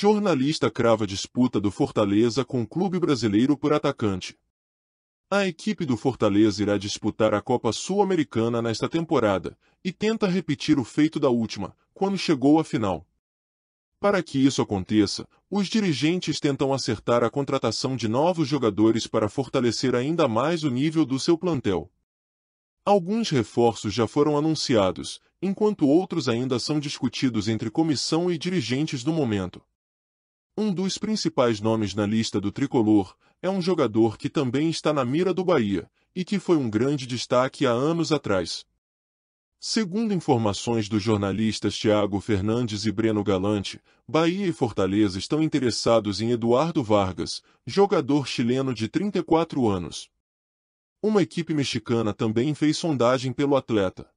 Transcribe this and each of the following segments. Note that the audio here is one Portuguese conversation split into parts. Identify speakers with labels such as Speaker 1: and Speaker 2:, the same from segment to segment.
Speaker 1: Jornalista crava disputa do Fortaleza com o clube brasileiro por atacante. A equipe do Fortaleza irá disputar a Copa Sul-Americana nesta temporada e tenta repetir o feito da última, quando chegou à final. Para que isso aconteça, os dirigentes tentam acertar a contratação de novos jogadores para fortalecer ainda mais o nível do seu plantel. Alguns reforços já foram anunciados, enquanto outros ainda são discutidos entre comissão e dirigentes do momento. Um dos principais nomes na lista do tricolor é um jogador que também está na mira do Bahia e que foi um grande destaque há anos atrás. Segundo informações dos jornalistas Tiago Fernandes e Breno Galante, Bahia e Fortaleza estão interessados em Eduardo Vargas, jogador chileno de 34 anos. Uma equipe mexicana também fez sondagem pelo atleta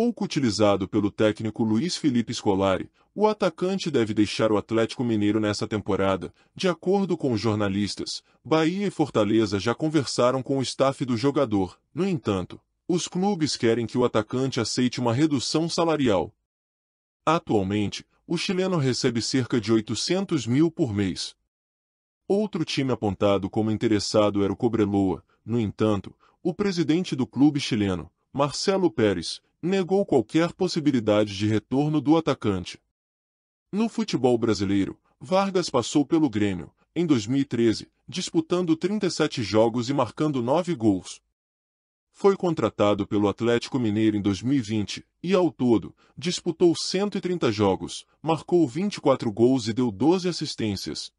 Speaker 1: pouco utilizado pelo técnico Luiz Felipe Scolari, o atacante deve deixar o Atlético Mineiro nessa temporada. De acordo com os jornalistas, Bahia e Fortaleza já conversaram com o staff do jogador. No entanto, os clubes querem que o atacante aceite uma redução salarial. Atualmente, o chileno recebe cerca de 800 mil por mês. Outro time apontado como interessado era o Cobreloa, no entanto, o presidente do clube chileno, Marcelo Pérez, negou qualquer possibilidade de retorno do atacante. No futebol brasileiro, Vargas passou pelo Grêmio, em 2013, disputando 37 jogos e marcando 9 gols. Foi contratado pelo Atlético Mineiro em 2020 e, ao todo, disputou 130 jogos, marcou 24 gols e deu 12 assistências.